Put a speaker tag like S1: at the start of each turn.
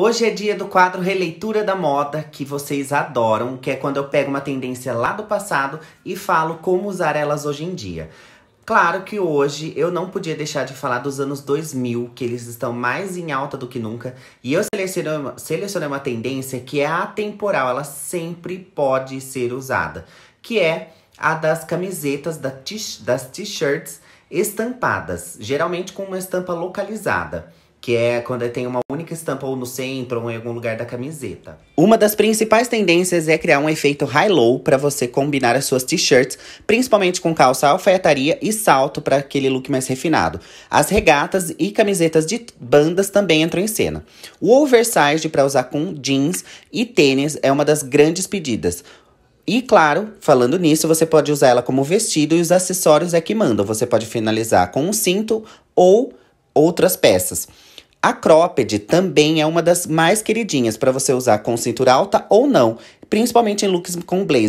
S1: Hoje é dia do quadro Releitura da Moda, que vocês adoram, que é quando eu pego uma tendência lá do passado e falo como usar elas hoje em dia. Claro que hoje eu não podia deixar de falar dos anos 2000, que eles estão mais em alta do que nunca. E eu selecionei uma, selecionei uma tendência que é atemporal, ela sempre pode ser usada. Que é a das camisetas, das t-shirts estampadas, geralmente com uma estampa localizada que é quando tem uma única estampa ou no centro ou em algum lugar da camiseta. Uma das principais tendências é criar um efeito high-low para você combinar as suas t-shirts, principalmente com calça alfaiataria e salto para aquele look mais refinado. As regatas e camisetas de bandas também entram em cena. O oversized para usar com jeans e tênis é uma das grandes pedidas. E claro, falando nisso, você pode usar ela como vestido e os acessórios é que mandam. Você pode finalizar com um cinto ou outras peças. A cropped também é uma das mais queridinhas para você usar com cintura alta ou não, principalmente em looks com blazer.